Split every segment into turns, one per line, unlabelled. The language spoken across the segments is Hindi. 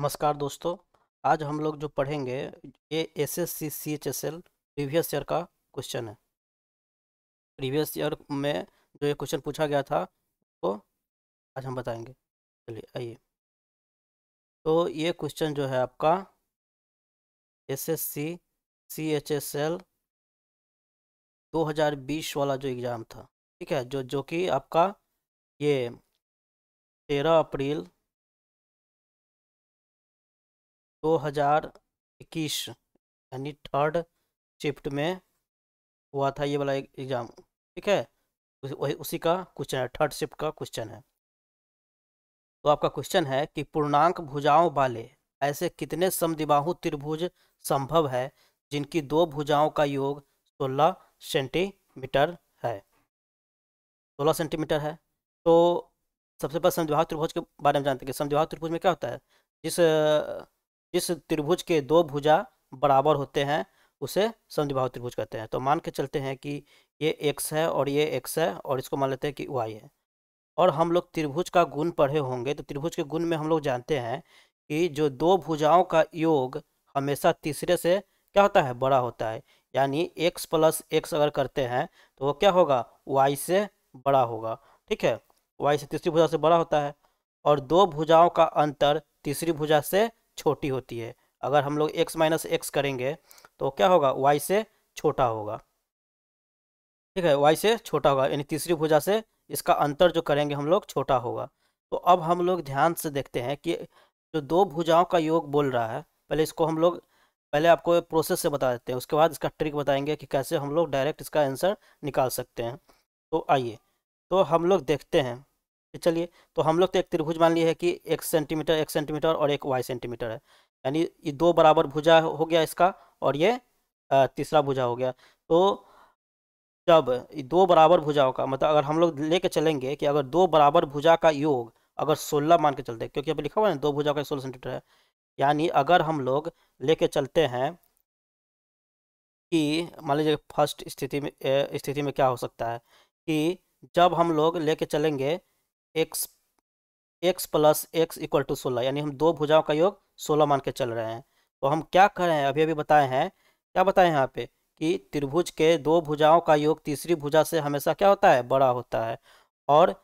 नमस्कार दोस्तों आज हम लोग जो पढ़ेंगे ये S S C C H S L previous year का क्वेश्चन है प्रीवियस ईयर में जो ये क्वेश्चन पूछा गया था उसको तो आज हम बताएंगे चलिए आइए तो ये क्वेश्चन जो है आपका S S C C H S L दो हज़ार बीस वाला जो एग्ज़ाम था ठीक है जो जो कि आपका ये तेरह अप्रैल दो हज़ार इक्कीस यानी थर्ड शिफ्ट में हुआ था ये वाला एग्ज़ाम ठीक है वही उसी का क्वेश्चन है थर्ड शिफ्ट का क्वेश्चन है तो आपका क्वेश्चन है कि पूर्णांक भुजाओं वाले ऐसे कितने समदिबाहु त्रिभुज संभव है जिनकी दो भुजाओं का योग सोलह सेंटीमीटर है सोलह सेंटीमीटर है तो सबसे पहले समद्विभाग त्रिभुज के बारे में जानते हैं कि समद्विभाग त्रिभुज में क्या होता है जिस जिस त्रिभुज के दो भुजा बराबर होते हैं उसे समद्विभाव त्रिभुज कहते हैं तो मान के चलते हैं कि ये एक्स है और ये एक्स है और इसको मान लेते हैं कि वाई है और हम लोग त्रिभुज का गुण पढ़े होंगे तो त्रिभुज के गुण में हम लोग जानते हैं कि जो दो भुजाओं का योग हमेशा तीसरे से क्या होता है बड़ा होता है यानी एक्स प्लस एक्स अगर करते हैं तो वो क्या होगा वाई से बड़ा होगा ठीक है वाई से तीसरी भुजा से बड़ा होता है और दो भुजाओं का अंतर तीसरी भुजा से छोटी होती है अगर हम लोग एक्स माइनस एक्स करेंगे तो क्या होगा वाई से छोटा होगा ठीक है वाई से छोटा होगा यानी तीसरी भुजा से इसका अंतर जो करेंगे हम लोग छोटा होगा तो अब हम लोग ध्यान से देखते हैं कि जो दो भुजाओं का योग बोल रहा है पहले इसको हम लोग पहले आपको प्रोसेस से बता देते हैं उसके बाद इसका ट्रिक बताएंगे कि कैसे हम लोग डायरेक्ट इसका आंसर निकाल सकते हैं तो आइए तो हम लोग देखते हैं चलिए तो हम लोग तो एक त्रिभुज मान लिए है कि एक सेंटीमीटर एक सेंटीमीटर और एक वाई सेंटीमीटर है यानी ये दो बराबर भुजा हो गया इसका और ये तीसरा भुजा हो गया तो जब दो बराबर भुजाओं का मतलब अगर हम लोग लेके चलेंगे कि अगर दो बराबर भुजा का योग अगर सोलह मान के चलते क्योंकि अभी लिखा हुआ है ना दो भुजा का सोलह सेंटीमीटर है यानी अगर हम लोग लेके चलते हैं कि मान लीजिए फर्स्ट स्थिति में स्थिति में क्या हो सकता है कि जब हम लोग लेके चलेंगे X X plus X equal to सोलह यानी हम दो भुजाओं का योग सोलह मान के चल रहे हैं तो हम क्या कर रहे हैं अभी अभी बताए हैं क्या बताए यहाँ पे कि त्रिभुज के दो भुजाओं का योग तीसरी भुजा से हमेशा क्या होता है बड़ा होता है और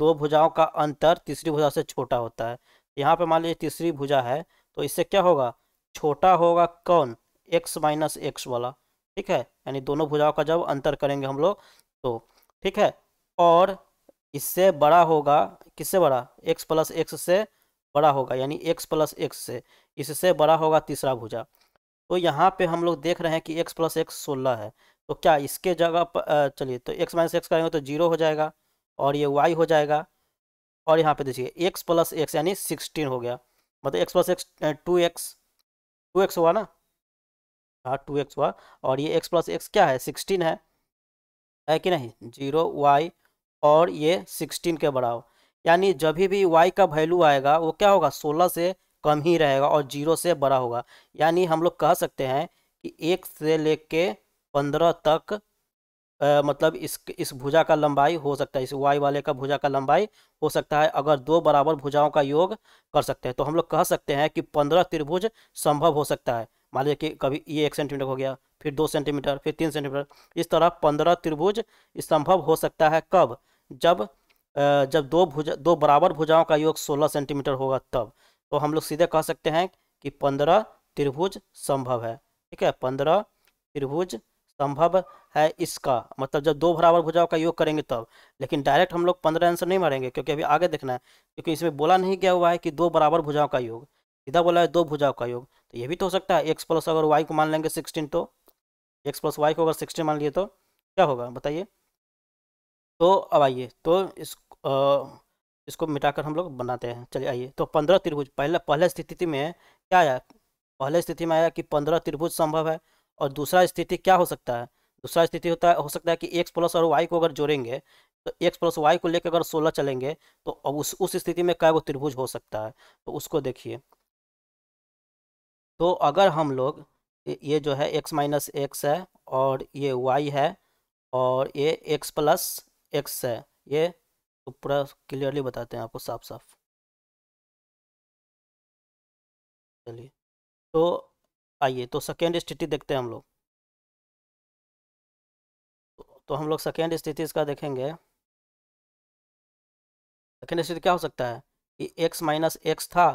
दो भुजाओं का अंतर तीसरी भुजा से छोटा होता है यहाँ पे मान लीजिए तीसरी भुजा है तो इससे क्या होगा छोटा होगा कौन एक्स माइनस एक्स वाला ठीक है यानी दोनों भुजाओं का जब अंतर करेंगे हम लोग तो ठीक है और इससे बड़ा होगा किससे बड़ा एक्स प्लस एक्स से बड़ा होगा यानी एक्स प्लस एक्स से इससे बड़ा होगा तीसरा भुजा तो यहाँ पे हम लोग देख रहे हैं कि एक्स प्लस एक्स सोलह है तो क्या इसके जगह पर चलिए तो एक्स माइनस एक्स करेंगे तो जीरो हो जाएगा और ये वाई हो जाएगा और यहाँ पे देखिए एक्स प्लस एक्स यानी सिक्सटीन हो गया मतलब X plus X two X two X हुआ ना हाँ टू एक्स हुआ और ये एक्स प्लस एक्स क्या है सिक्सटीन है है कि नहीं जीरो वाई और ये सिक्सटीन के बराबर यानी जब भी वाई का वैल्यू आएगा वो क्या होगा सोलह से कम ही रहेगा और जीरो से बड़ा होगा यानी हम लोग कह सकते हैं कि एक से ले के पंद्रह तक आ, मतलब इस इस भुजा का लंबाई हो सकता है इस वाई वाले का भुजा का लंबाई हो सकता है अगर दो बराबर भुजाओं का योग कर सकते हैं तो हम लोग कह सकते हैं कि पंद्रह त्रिभुज संभव हो सकता है मान लीजिए कि कभी ये एक सेंटीमीटर हो गया फिर दो सेंटीमीटर फिर तीन सेंटीमीटर इस तरह पंद्रह त्रिभुज संभव हो सकता है कब जब जब दो भुजा दो बराबर भुजाओं का योग सोलह सेंटीमीटर होगा तब तो हम लोग सीधे कह सकते हैं कि पंद्रह त्रिभुज संभव है ठीक है पंद्रह त्रिभुज संभव है इसका मतलब जब दो बराबर भुजाओं का योग करेंगे तब लेकिन डायरेक्ट हम लोग पंद्रह आंसर नहीं मारेंगे क्योंकि अभी आगे देखना है क्योंकि इसमें बोला नहीं गया हुआ है कि दो बराबर भुजाओं का योग सीधा बोला है दो भुजाओं का योग तो ये भी तो हो सकता है एक्स प्लस अगर वाई को मान लेंगे सिक्सटीन तो एक्स प्लस वाई को अगर सिक्सटीन मान लिए तो क्या होगा बताइए तो अब आइए तो इस आ, इसको मिटाकर हम लोग बनाते हैं चलिए आइए तो पंद्रह त्रिभुज पहले पहले स्थिति में क्या आया पहले स्थिति में आया कि पंद्रह त्रिभुज संभव है और दूसरा स्थिति क्या हो सकता है दूसरा स्थिति होता है हो सकता है कि एक्स प्लस और वाई को अगर जोड़ेंगे तो एक्स प्लस वाई को लेकर अगर सोलह चलेंगे तो अब उस उस स्थिति में क्या वो त्रिभुज हो सकता है तो उसको देखिए तो अगर हम लोग ये जो है एक्स माइनस एक्स है और ये वाई है और ये एक्स प्लस एक्स है ये तो पूरा क्लियरली बताते हैं आपको साफ साफ चलिए तो आइए तो सेकेंड स्थिति देखते हैं हम लोग तो हम लोग सेकेंड स्थिति इसका देखेंगे सेकेंड स्थिति क्या हो सकता है कि एक्स माइनस एक्स था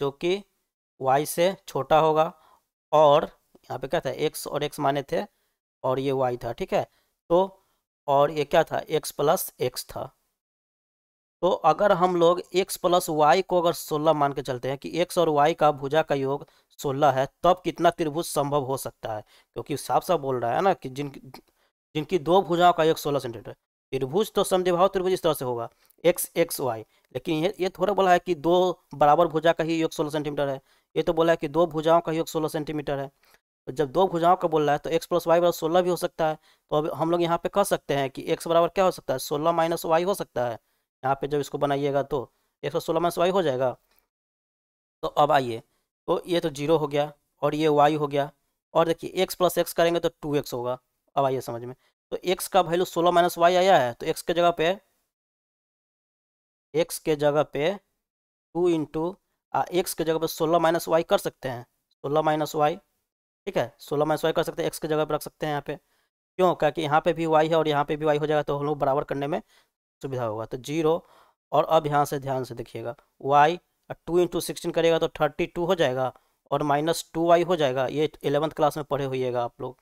जो कि वाई से छोटा होगा और यहाँ पे क्या था एक्स और एक्स माने थे और ये वाई था ठीक है तो और ये क्या था एक्स प्लस एक्स था तो अगर हम लोग एक्स प्लस वाई को अगर सोलह मान के चलते हैं कि एक्स और वाई का भुजा का योग सोलह है तब कितना त्रिभुज संभव हो सकता है क्योंकि साफ साफ बोल रहा है ना कि जिन जिनकी दो भुजाओं का योग सोलह सेंटीमीटर त्रिभुज तो समद्विभाव त्रिभुज इस तरह से होगा एक्स एक्स वाई लेकिन ये ये थोड़ा बोला है कि दो बराबर भुजा का ही योग सोलह सेंटीमीटर है ये तो बोला है कि दो भुजाओं का योग सोलह सेंटीमीटर है तो जब दो भुजाओं का बोल रहा है तो एक्स प्लस वाई बराबर सोलह भी हो सकता है तो अब हम लोग यहाँ पे कह सकते हैं कि एक्स बराबर क्या हो सकता है सोलह माइनस वाई हो सकता है यहाँ पे जब इसको बनाइएगा तो एक्स प्लस सोलह माइनस वाई हो जाएगा तो अब आइए तो ये तो जीरो हो गया और ये वाई हो गया और देखिए एक्स प्लस एक्स करेंगे तो टू एक्स होगा अब आइए समझ में तो एक्स का वैल्यू सोलह माइनस वाई आया है तो एक्स के जगह पे एक्स के जगह पे टू इंटू एक्स के जगह पे सोलह माइनस वाई कर सकते हैं सोलह माइनस वाई ठीक है सोलह माइनस वाई कर सकते हैं एक्स की जगह पर रख सकते हैं यहाँ पे क्यों क्या कि यहाँ पे भी वाई है और यहाँ पे भी वाई हो जाएगा तो हम लोग बराबर करने में सुविधा होगा तो जीरो और अब यहाँ से ध्यान से देखिएगा वाई टू इंटू सिक्सटीन करेगा तो थर्टी टू हो जाएगा और माइनस टू वाई हो जाएगा ये एलेवंथ क्लास में पढ़े हुएगा आप लोग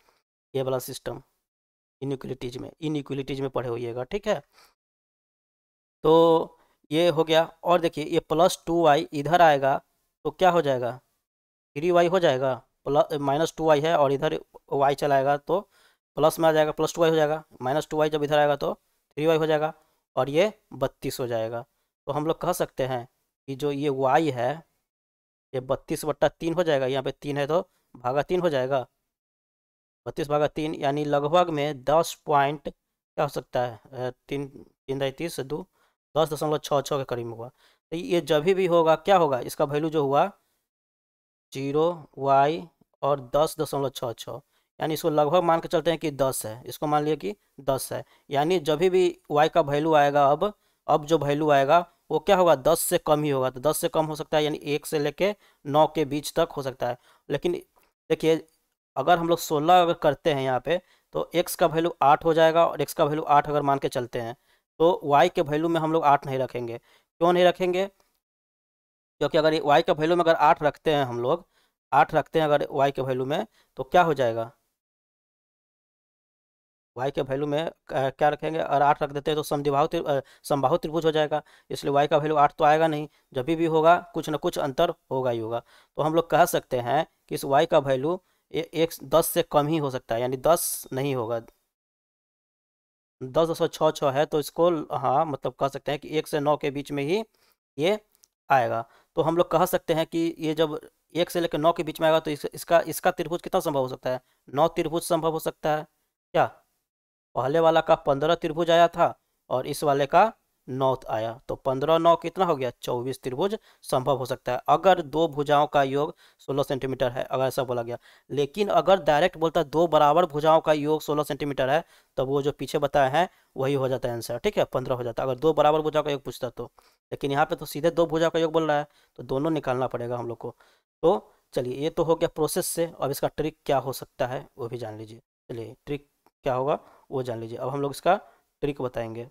ये वाला सिस्टम इनिक्वलिटीज में इनिक्वलिटीज में पढ़े हुएगा ठीक है तो ये हो गया और देखिए ये प्लस टू वाई इधर आएगा तो क्या हो जाएगा थ्री वाई हो जाएगा प्लस माइनस टू वाई है और इधर वाई चलाएगा तो प्लस में आ जाएगा प्लस टू वाई हो जाएगा माइनस टू वाई जब इधर आएगा तो थ्री वाई हो जाएगा और ये बत्तीस हो जाएगा तो हम लोग कह सकते हैं कि जो ये वाई है ये बत्तीस बट्टा तीन हो जाएगा यहाँ पे तीन है तो भागा तीन हो जाएगा बत्तीस भागा तीन यानी लगभग में दस पॉइंट क्या हो सकता है तीन तीन दाई तीस दो दस दशमलव छः छः के करीब हुआ तो ये जब भी होगा क्या होगा इसका वैल्यू जो हुआ जीरो वाई और दस दशमलव छः छः यानी इसको लगभग मान के चलते हैं कि दस है इसको मान लिया कि दस है यानी जब भी वाई का वैल्यू आएगा अब अब जो वैल्यू आएगा वो क्या होगा दस से कम ही होगा तो दस से कम हो सकता है यानी एक से लेके नौ के बीच तक हो सकता है लेकिन देखिए अगर हम लोग सोलह अगर करते हैं यहाँ पे तो एक्स का वैल्यू आठ हो जाएगा और एक्स का वैल्यू आठ अगर मान के चलते हैं तो वाई के वैल्यू में हम लोग आठ नहीं रखेंगे क्यों नहीं रखेंगे क्योंकि अगर वाई का वैल्यू में अगर आठ रखते हैं हम लोग आठ रखते हैं अगर वाई के वैल्यू में तो क्या हो जाएगा वाई के वैल्यू में क्या रखेंगे अगर आठ रख देते हैं तो समदिभाव समबाहु त्रिभुज हो जाएगा इसलिए वाई का वैल्यू आठ तो आएगा नहीं जब भी होगा कुछ ना कुछ अंतर होगा ही होगा तो हम लोग कह सकते हैं कि इस वाई का वैल्यू एक दस से कम ही हो सकता है यानी दस नहीं होगा दस दस सौ छः छः है तो इसको हाँ मतलब कह सकते हैं कि एक से नौ के बीच में ही ये आएगा तो हम लोग कह सकते हैं कि ये जब एक से लेकर नौ के बीच में आएगा तो इस, इसका इसका त्रिभुज कितना संभव हो सकता है नौ त्रिभुज संभव हो सकता है क्या पहले वाला का पंद्रह त्रिभुज आया था और इस वाले का नौत आया तो पंद्रह नौ कितना हो गया चौबीस त्रिभुज संभव हो सकता है अगर दो भुजाओं का योग सोलह सेंटीमीटर है अगर ऐसा बोला गया लेकिन अगर डायरेक्ट बोलता दो बराबर भुजाओं का योग सोलह सेंटीमीटर है तब तो वो जो पीछे बताए हैं वही हो जाता है आंसर ठीक है पंद्रह हो जाता है अगर दो बराबर भुजा का योग पूछता तो लेकिन यहाँ पे तो सीधे दो भुजाओं का योग बोल रहा है तो दोनों निकालना पड़ेगा हम लोग को तो चलिए ये तो हो गया प्रोसेस से अब इसका ट्रिक क्या हो सकता है वो भी जान लीजिए चलिए ट्रिक क्या होगा वो जान लीजिए अब हम लोग इसका ट्रिक बताएंगे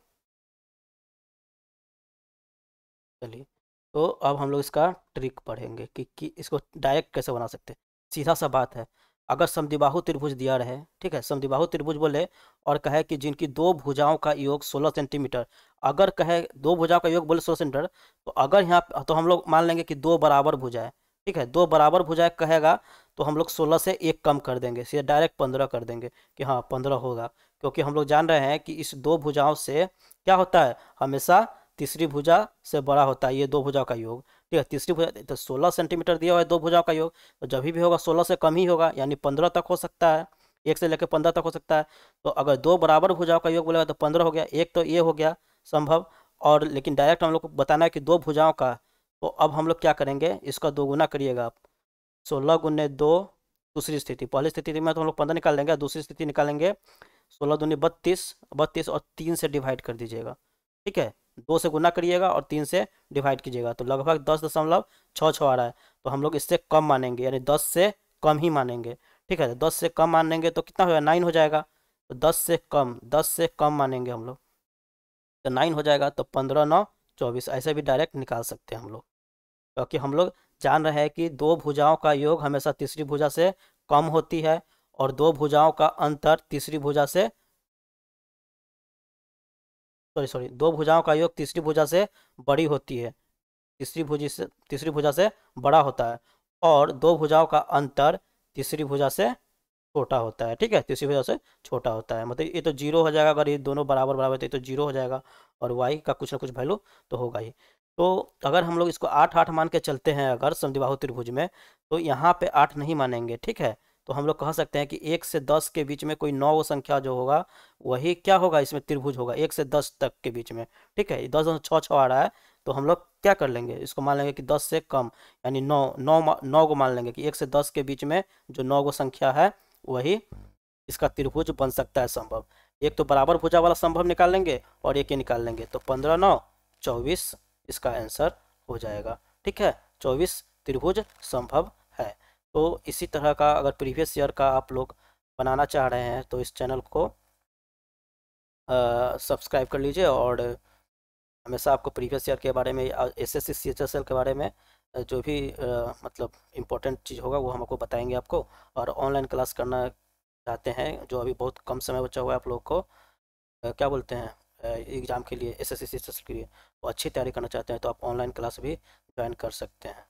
चलिए तो अब हम लोग इसका ट्रिक पढ़ेंगे कि, कि इसको डायरेक्ट कैसे बना सकते हैं सीधा सा बात है अगर समदिबाहु त्रिभुज दिया रहे ठीक है समदिबाहु त्रिभुज बोले और कहे कि जिनकी दो भुजाओं का योग 16 सेंटीमीटर अगर कहे दो भुजाओं का योग बोले 16 सेंटीमीटर तो अगर यहाँ तो हम लोग मान लेंगे कि दो बराबर भुजाएं ठीक है दो बराबर भुजाएं कहेगा तो हम लोग 16 से एक कम कर देंगे सीधे डायरेक्ट पंद्रह कर देंगे कि हाँ पंद्रह होगा क्योंकि हम लोग जान रहे हैं कि इस दो भुजाओं से क्या होता है हमेशा तीसरी भुजा से बड़ा होता है ये दो भुजाओं का योग ठीक है तीसरी भुजा तो सोलह सेंटीमीटर दिया हुआ है दो भुजाओं का योग तो जब भी होगा सोलह से कम ही होगा यानी पंद्रह तक हो सकता है एक से लेकर पंद्रह तक हो सकता है तो अगर दो बराबर भुजाओं का योग बोलेगा तो पंद्रह हो गया एक तो ये हो गया संभव और लेकिन डायरेक्ट हम लोग को बताना है कि दो भुजाओं का तो अब हम लोग क्या करेंगे इसका दो गुना करिएगा आप सोलह गुने दो दूसरी स्थिति पहली स्थिति में तो हम लोग पंद्रह निकाल लेंगे दूसरी स्थिति निकालेंगे सोलह दूनी बत्तीस बत्तीस और तीन से डिवाइड कर दीजिएगा ठीक है दो से गुना करिएगा और तीन से डिवाइड कीजिएगा तो लगभग दस दशमलव छः छः आ रहा है तो हम लोग इससे कम मानेंगे यानी दस से कम ही मानेंगे ठीक है तो दस से कम मानेंगे तो कितना होगा नाइन हो जाएगा तो दस से कम दस से कम मानेंगे हम लोग तो नाइन हो जाएगा तो पंद्रह नौ चौबीस ऐसे भी डायरेक्ट निकाल सकते हैं हम लोग क्योंकि हम लोग जान रहे हैं कि दो भुजाओं का योग हमेशा तीसरी भुजा से कम होती है और दो भुजाओं का अंतर तीसरी भुजा से सॉरी सॉरी दो भुजाओं का योग तीसरी भुजा से बड़ी होती है तीसरी भुजी से तीसरी भुजा से बड़ा होता है और दो भुजाओं का अंतर तीसरी भुजा से छोटा होता है ठीक है तीसरी भुजा से छोटा होता है मतलब ये तो जीरो हो जाएगा अगर ये दोनों बराबर बराबर तो ये तो जीरो हो जाएगा और वाई का कुछ ना कुछ वैल्यू तो होगा ही तो अगर हम लोग इसको आठ आठ मान के चलते हैं अगर समदिबाहु त्रिभुज में तो यहाँ पे आठ नहीं मानेंगे ठीक है तो हम लोग कह सकते हैं कि एक से दस के बीच में कोई नौ संख्या जो होगा वही क्या होगा इसमें त्रिभुज होगा एक से दस तक के बीच में ठीक है दस दस छः छः आ रहा है तो हम लोग क्या कर लेंगे इसको मान लेंगे कि दस से कम यानी नौ नौ नौ को मान लेंगे कि एक से दस के बीच में जो नौ गो संख्या है वही इसका त्रिभुज बन सकता है संभव एक तो बराबर भुजा वाला संभव निकाल लेंगे और एक ही निकाल लेंगे तो पंद्रह नौ चौबीस इसका आंसर हो जाएगा ठीक है चौबीस त्रिभुज संभव तो इसी तरह का अगर प्रीवियस ईयर का आप लोग बनाना चाह रहे हैं तो इस चैनल को सब्सक्राइब कर लीजिए और हमेशा आपको प्रीवियस ईयर के बारे में S S C H S L के बारे में जो भी आ, मतलब इम्पोर्टेंट चीज़ होगा वो हम आपको बताएंगे आपको और ऑनलाइन क्लास करना चाहते हैं जो अभी बहुत कम समय बचा हुआ है आप लोग को आ, क्या बोलते हैं एग्ज़ाम के लिए S S C H S के लिए वो अच्छी तैयारी करना चाहते हैं तो आप ऑनलाइन क्लास भी ज्वाइन कर सकते हैं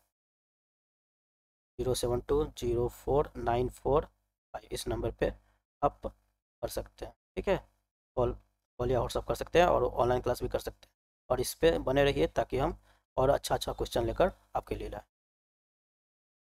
zero seven two zero four nine four five इस नंबर पे आप कर सकते हैं ठीक है कॉल कॉल या व्हाट्सअप कर सकते हैं और ऑनलाइन क्लास भी कर सकते हैं और इस पर बने रहिए ताकि हम और अच्छा अच्छा क्वेश्चन लेकर आपके लिए लाएँ